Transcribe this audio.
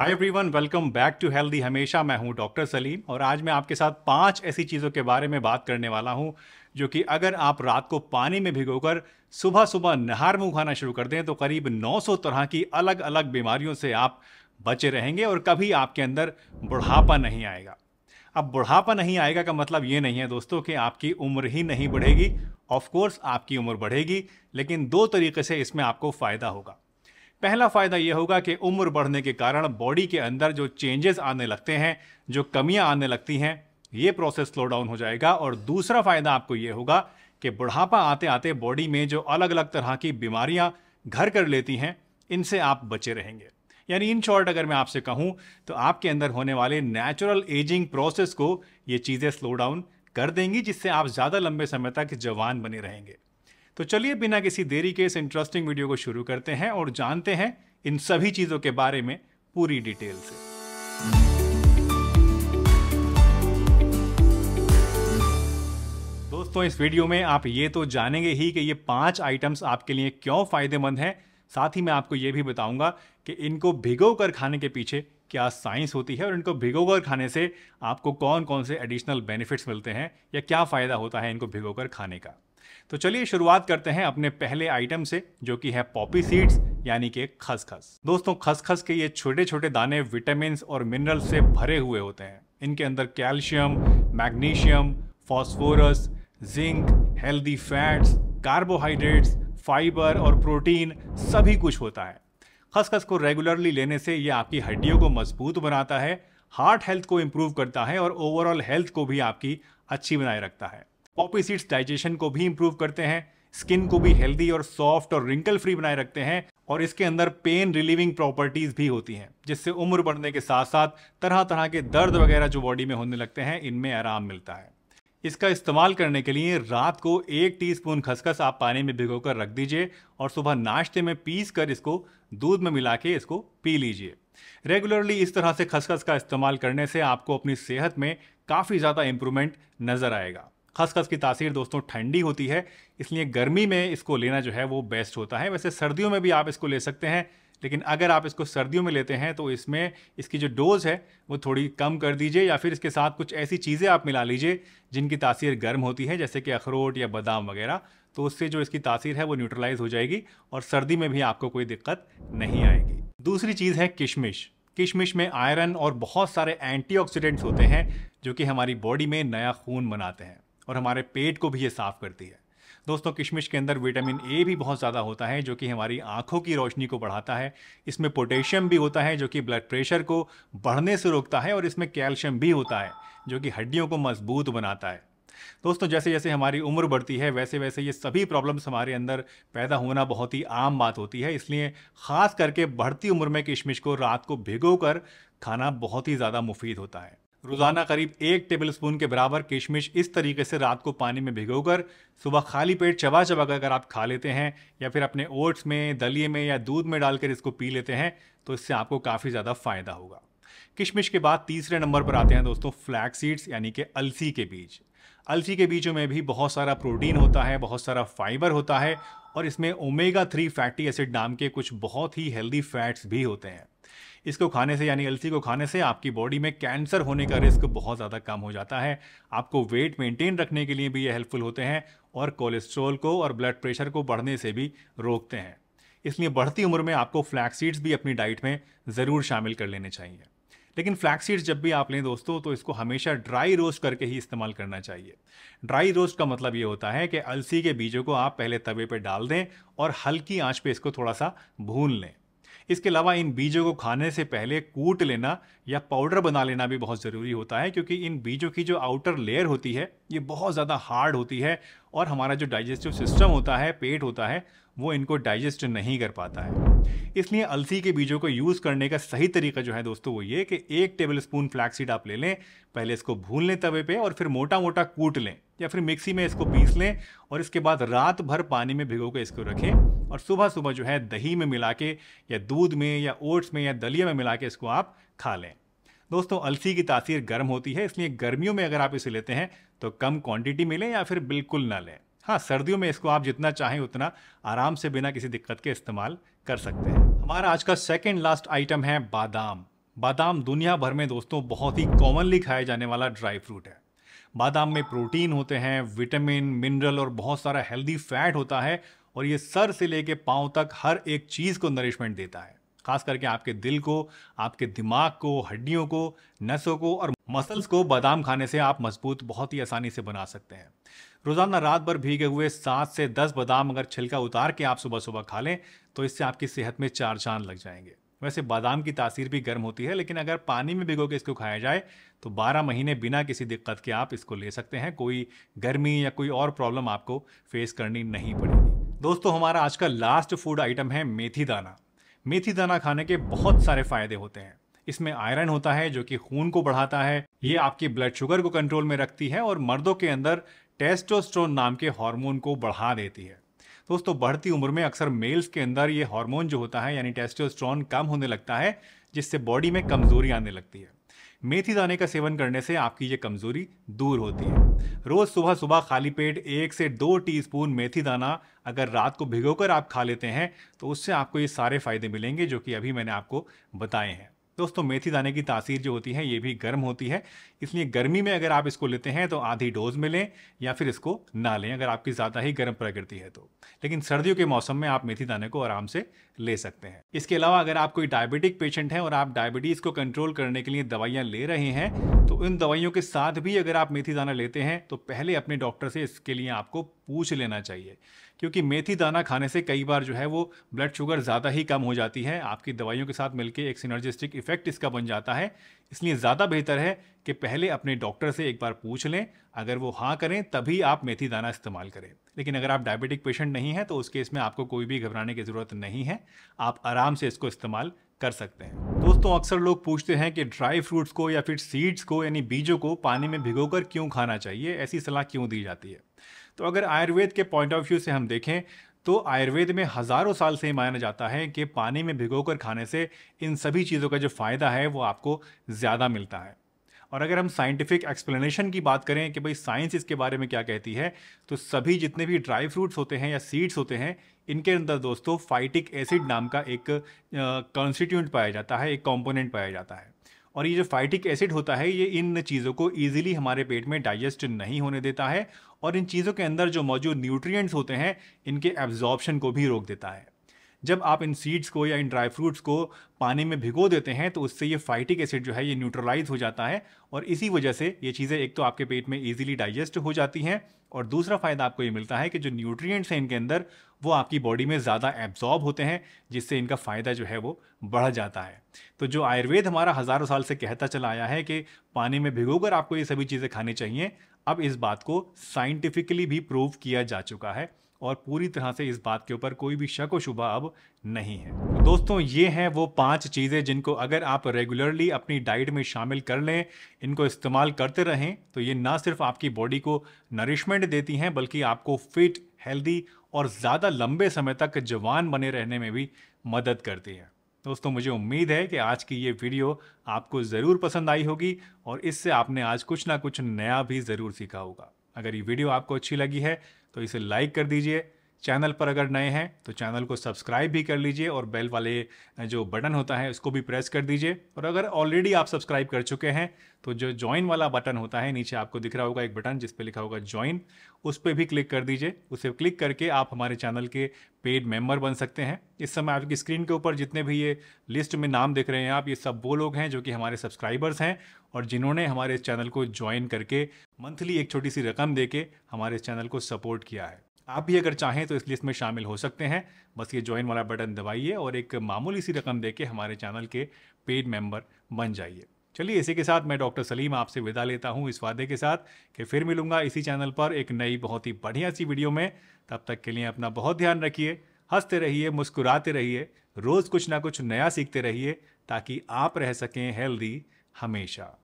hi everyone welcome back to healthy हमेशा मैं हूं डॉक्टर सलीम और आज मैं आपके साथ पांच ऐसी चीज़ों के बारे में बात करने वाला हूं जो कि अगर आप रात को पानी में भिगोकर सुबह सुबह नहार मुँह खाना शुरू कर दें तो करीब 900 तरह की अलग अलग बीमारियों से आप बचे रहेंगे और कभी आपके अंदर बुढ़ापा नहीं आएगा अब बुढ़ापा नहीं आएगा का मतलब ये नहीं है दोस्तों कि आपकी उम्र ही नहीं बढ़ेगी ऑफकोर्स आपकी उम्र बढ़ेगी लेकिन दो तरीके से इसमें आपको फ़ायदा होगा पहला फ़ायदा यह होगा कि उम्र बढ़ने के कारण बॉडी के अंदर जो चेंजेस आने लगते हैं जो कमियां आने लगती हैं ये प्रोसेस स्लो डाउन हो जाएगा और दूसरा फ़ायदा आपको ये होगा कि बुढ़ापा आते आते बॉडी में जो अलग अलग तरह की बीमारियां घर कर लेती हैं इनसे आप बचे रहेंगे यानी इन शॉर्ट अगर मैं आपसे कहूं तो आपके अंदर होने वाले नेचुरल एजिंग प्रोसेस को ये चीज़ें स्लो डाउन कर देंगी जिससे आप ज़्यादा लंबे समय तक जवान बने रहेंगे तो चलिए बिना किसी देरी के इस इंटरेस्टिंग वीडियो को शुरू करते हैं और जानते हैं इन सभी चीज़ों के बारे में पूरी डिटेल से दोस्तों इस वीडियो में आप ये तो जानेंगे ही कि ये पांच आइटम्स आपके लिए क्यों फ़ायदेमंद हैं साथ ही मैं आपको ये भी बताऊंगा कि इनको भिगो कर खाने के पीछे क्या साइंस होती है और इनको भिगो कर खाने से आपको कौन कौन से एडिशनल बेनिफिट्स मिलते हैं या क्या फ़ायदा होता है इनको भिगो कर खाने का तो चलिए शुरुआत करते हैं अपने पहले आइटम से जो कि है पॉपी सीड्स यानी कि खसखस दोस्तों खसखस के ये छोटे छोटे दाने विटामिन और मिनरल से भरे हुए होते हैं इनके अंदर calcium magnesium phosphorus zinc healthy fats carbohydrates fibre और प्रोटीन सभी कुछ होता है खसखस को रेगुलरली लेने से यह आपकी हड्डियों को मजबूत बनाता है हार्ट हेल्थ को इम्प्रूव करता है और ओवरऑल हेल्थ को भी आपकी अच्छी बनाए रखता है पॉपी सीड्स डाइजेशन को भी इम्प्रूव करते हैं स्किन को भी हेल्दी और सॉफ्ट और रिंकल फ्री बनाए रखते हैं और इसके अंदर पेन रिलीविंग प्रॉपर्टीज भी होती हैं जिससे उम्र बढ़ने के साथ साथ तरह तरह के दर्द वगैरह जो बॉडी में होने लगते हैं इनमें आराम मिलता है इसका इस्तेमाल करने के लिए रात को एक टीस्पून खसखस आप पानी में भिगोकर रख दीजिए और सुबह नाश्ते में पीस कर इसको दूध में मिला के इसको पी लीजिए रेगुलरली इस तरह से खसखस का इस्तेमाल करने से आपको अपनी सेहत में काफ़ी ज़्यादा इम्प्रूवमेंट नज़र आएगा खसखस की तासीर दोस्तों ठंडी होती है इसलिए गर्मी में इसको लेना जो है वो बेस्ट होता है वैसे सर्दियों में भी आप इसको ले सकते हैं लेकिन अगर आप इसको सर्दियों में लेते हैं तो इसमें इसकी जो डोज़ है वो थोड़ी कम कर दीजिए या फिर इसके साथ कुछ ऐसी चीज़ें आप मिला लीजिए जिनकी तासीर गर्म होती है जैसे कि अखरोट या बादाम वगैरह तो उससे जो इसकी तासीर है वो न्यूट्रलाइज हो जाएगी और सर्दी में भी आपको कोई दिक्कत नहीं आएगी दूसरी चीज़ है किशमिश किशमिश में आयरन और बहुत सारे एंटीऑक्सीडेंट्स होते हैं जो कि हमारी बॉडी में नया खून बनाते हैं और हमारे पेट को भी ये साफ़ करती है दोस्तों किशमिश के अंदर विटामिन ए भी बहुत ज़्यादा होता है जो कि हमारी आंखों की रोशनी को बढ़ाता है इसमें पोटेशियम भी होता है जो कि ब्लड प्रेशर को बढ़ने से रोकता है और इसमें कैल्शियम भी होता है जो कि हड्डियों को मजबूत बनाता है दोस्तों जैसे जैसे हमारी उम्र बढ़ती है वैसे वैसे ये सभी प्रॉब्लम्स हमारे अंदर पैदा होना बहुत ही आम बात होती है इसलिए ख़ास करके बढ़ती उम्र में किशमिश को रात को भिगो कर खाना बहुत ही ज़्यादा मुफीद होता है रोज़ाना करीब एक टेबल स्पून के बराबर किशमिश इस तरीके से रात को पानी में भिगोकर सुबह खाली पेट चबा चबा कर अगर आप खा लेते हैं या फिर अपने ओट्स में दलिए में या दूध में डालकर इसको पी लेते हैं तो इससे आपको काफ़ी ज़्यादा फ़ायदा होगा किशमिश के बाद तीसरे नंबर पर आते हैं दोस्तों फ्लैक्स सीड्स यानी कि अलसी के बीज अलसी के बीजों में भी बहुत सारा प्रोटीन होता है बहुत सारा फाइबर होता है और इसमें ओमेगा थ्री फैटी एसिड नाम के कुछ बहुत ही हेल्दी फैट्स भी होते हैं इसको खाने से यानी अलसी को खाने से आपकी बॉडी में कैंसर होने का रिस्क बहुत ज़्यादा कम हो जाता है आपको वेट मेंटेन रखने के लिए भी ये हेल्पफुल होते हैं और कोलेस्ट्रॉल को और ब्लड प्रेशर को बढ़ने से भी रोकते हैं इसलिए बढ़ती उम्र में आपको फ्लैक्स सीड्स भी अपनी डाइट में ज़रूर शामिल कर लेने चाहिए लेकिन फ्लैक्स सीड्स जब भी आप लें दोस्तों तो इसको हमेशा ड्राई रोस्ट करके ही इस्तेमाल करना चाहिए ड्राई रोस्ट का मतलब ये होता है कि अलसी के बीजों को आप पहले तवे पर डाल दें और हल्की आंच पे इसको थोड़ा सा भून लें इसके अलावा इन बीजों को खाने से पहले कूट लेना या पाउडर बना लेना भी बहुत ज़रूरी होता है क्योंकि इन बीजों की जो आउटर लेयर होती है ये बहुत ज़्यादा हार्ड होती है और हमारा जो डाइजेस्टिव सिस्टम होता है पेट होता है वो इनको डाइजेस्ट नहीं कर पाता है इसलिए अलसी के बीजों को यूज़ करने का सही तरीका जो है दोस्तों वो ये कि एक टेबल स्पून फ्लैक्सीड आप ले लें पहले इसको भून लें तवे पे और फिर मोटा मोटा कूट लें या फिर मिक्सी में इसको पीस लें और इसके बाद रात भर पानी में भिगो के इसको रखें और सुबह सुबह जो है दही में मिला के या दूध में या ओट्स में या दलिया में मिला के इसको आप खा लें दोस्तों अलसी की तासीर गर्म होती है इसलिए गर्मियों में अगर आप इसे लेते हैं तो कम क्वांटिटी में लें या फिर बिल्कुल ना लें हाँ सर्दियों में इसको आप जितना चाहें उतना आराम से बिना किसी दिक्कत के इस्तेमाल कर सकते हैं हमारा आज का सेकेंड लास्ट आइटम है बादाम बादाम दुनिया भर में दोस्तों बहुत ही कॉमनली खाया जाने वाला ड्राई फ्रूट है बादाम में प्रोटीन होते हैं विटामिन मिनरल और बहुत सारा हेल्दी फैट होता है और ये सर से लेके पाँव तक हर एक चीज़ को नरिशमेंट देता है खास करके आपके दिल को आपके दिमाग को हड्डियों को नसों को और मसल्स को बादाम खाने से आप मजबूत बहुत ही आसानी से बना सकते हैं रोजाना रात भर भीगे हुए सात से दस बादाम अगर छिलका उतार के आप सुबह सुबह खा लें तो इससे आपकी सेहत में चार चांद लग जाएंगे वैसे बादाम की तासीर भी गर्म होती है लेकिन अगर पानी में भिगो के इसको खाया जाए तो 12 महीने बिना किसी दिक्कत के आप इसको ले सकते हैं कोई गर्मी या कोई और प्रॉब्लम आपको फेस करनी नहीं पड़ेगी दोस्तों हमारा आज का लास्ट फूड आइटम है मेथी दाना मेथी दाना खाने के बहुत सारे फायदे होते हैं इसमें आयरन होता है जो कि खून को बढ़ाता है ये आपकी ब्लड शुगर को कंट्रोल में रखती है और मर्दों के अंदर टेस्टोस्ट्रोन नाम के हार्मोन को बढ़ा देती है दोस्तों बढ़ती उम्र में अक्सर मेल्स के अंदर ये हार्मोन जो होता है यानी टेस्टोस्ट्रोन कम होने लगता है जिससे बॉडी में कमजोरी आने लगती है मेथी दाने का सेवन करने से आपकी ये कमजोरी दूर होती है रोज सुबह सुबह खाली पेट एक से दो टीस्पून मेथी दाना अगर रात को भिगोकर आप खा लेते हैं तो उससे आपको ये सारे फायदे मिलेंगे जो कि अभी मैंने आपको बताए हैं दोस्तों मेथी दाने की तासीर जो होती है ये भी गर्म होती है इसलिए गर्मी में अगर आप इसको लेते हैं तो आधी डोज में लें या फिर इसको ना लें अगर आपकी ज़्यादा ही गर्म प्रकृति है तो लेकिन सर्दियों के मौसम में आप मेथी दाने को आराम से ले सकते हैं इसके अलावा अगर आप कोई डायबिटिक पेशेंट हैं और आप डायबिटीज़ को कंट्रोल करने के लिए दवाइयाँ ले रहे हैं तो इन दवाइयों के साथ भी अगर आप मेथी दाना लेते हैं तो पहले अपने डॉक्टर से इसके लिए आपको पूछ लेना चाहिए क्योंकि मेथी दाना खाने से कई बार जो है वो ब्लड शुगर ज़्यादा ही कम हो जाती है आपकी दवाइयों के साथ मिलकर एक सिनर्जिस्टिक इफेक्ट इसका बन जाता है इसलिए ज़्यादा बेहतर है कि पहले अपने डॉक्टर से एक बार पूछ लें अगर वो हाँ करें तभी आप मेथी दाना इस्तेमाल करें लेकिन अगर आप डायबिटिक पेशेंट नहीं हैं तो उस केस में आपको कोई भी घबराने की ज़रूरत नहीं है आप आराम से इसको इस्तेमाल कर सकते हैं दोस्तों अक्सर लोग पूछते हैं कि ड्राई फ्रूट्स को या फिर सीड्स को यानी बीजों को पानी में भिगोकर क्यों खाना चाहिए ऐसी सलाह क्यों दी जाती है तो अगर आयुर्वेद के पॉइंट ऑफ व्यू से हम देखें तो आयुर्वेद में हज़ारों साल से माना जाता है कि पानी में भिगोकर खाने से इन सभी चीज़ों का जो फ़ायदा है वो आपको ज़्यादा मिलता है और अगर हम साइंटिफिक एक्सप्लेनेशन की बात करें कि भाई साइंस इसके बारे में क्या कहती है तो सभी जितने भी ड्राई फ्रूट्स होते हैं या सीड्स होते हैं इनके अंदर दोस्तों फाइटिक एसिड नाम का एक कॉन्स्टिट्यूंट पाया जाता है एक कॉम्पोनेंट पाया जाता है और ये जो फाइटिक एसिड होता है ये इन चीज़ों को ईजिली हमारे पेट में डाइजेस्ट नहीं होने देता है और इन चीज़ों के अंदर जो मौजूद न्यूट्रिएंट्स होते हैं इनके एब्जॉर्बशन को भी रोक देता है जब आप इन सीड्स को या इन ड्राई फ्रूट्स को पानी में भिगो देते हैं तो उससे ये फाइटिक एसिड जो है ये न्यूट्रलाइज हो जाता है और इसी वजह से ये चीज़ें एक तो आपके पेट में ईजिली डाइजेस्ट हो जाती हैं और दूसरा फ़ायदा आपको ये मिलता है कि जो न्यूट्रियट्स हैं इनके अंदर वो आपकी बॉडी में ज़्यादा एब्जॉर्ब होते हैं जिससे इनका फ़ायदा जो है वो बढ़ जाता है तो जो आयुर्वेद हमारा हज़ारों साल से कहता चला आया है कि पानी में भिगो आपको ये सभी चीज़ें खानी चाहिए अब इस बात को साइंटिफिकली भी प्रूव किया जा चुका है और पूरी तरह से इस बात के ऊपर कोई भी शक व शुबा अब नहीं है दोस्तों ये हैं वो पांच चीज़ें जिनको अगर आप रेगुलरली अपनी डाइट में शामिल कर लें इनको इस्तेमाल करते रहें तो ये ना सिर्फ आपकी बॉडी को नरिशमेंट देती हैं बल्कि आपको फिट हेल्दी और ज़्यादा लंबे समय तक जवान बने रहने में भी मदद करती है दोस्तों मुझे उम्मीद है कि आज की ये वीडियो आपको ज़रूर पसंद आई होगी और इससे आपने आज कुछ ना कुछ नया भी ज़रूर सीखा होगा अगर ये वीडियो आपको अच्छी लगी है तो इसे लाइक कर दीजिए चैनल पर अगर नए हैं तो चैनल को सब्सक्राइब भी कर लीजिए और बेल वाले जो बटन होता है उसको भी प्रेस कर दीजिए और अगर ऑलरेडी आप सब्सक्राइब कर चुके हैं तो जो ज्वाइन वाला बटन होता है नीचे आपको दिख रहा होगा एक बटन जिस पर लिखा होगा ज्वाइन उस पर भी क्लिक कर दीजिए उसे क्लिक करके आप हमारे चैनल के पेड मेंबर बन सकते हैं इस समय आपकी स्क्रीन के ऊपर जितने भी ये लिस्ट में नाम देख रहे हैं आप ये सब वो लोग हैं जो कि हमारे सब्सक्राइबर्स हैं और जिन्होंने हमारे चैनल को ज्वाइन करके मंथली एक छोटी सी रकम दे हमारे चैनल को सपोर्ट किया है आप भी अगर चाहें तो इस लिस्ट में शामिल हो सकते हैं बस ये ज्वाइन वाला बटन दबाइए और एक मामूली सी रकम देके हमारे चैनल के पेड मेंबर बन जाइए चलिए इसी के साथ मैं डॉक्टर सलीम आपसे विदा लेता हूँ इस वादे के साथ कि फिर मिलूंगा इसी चैनल पर एक नई बहुत ही बढ़िया सी वीडियो में तब तक के लिए अपना बहुत ध्यान रखिए हंसते रहिए मुस्कुराते रहिए रोज़ कुछ ना कुछ नया सीखते रहिए ताकि आप रह सकें हेल्दी हमेशा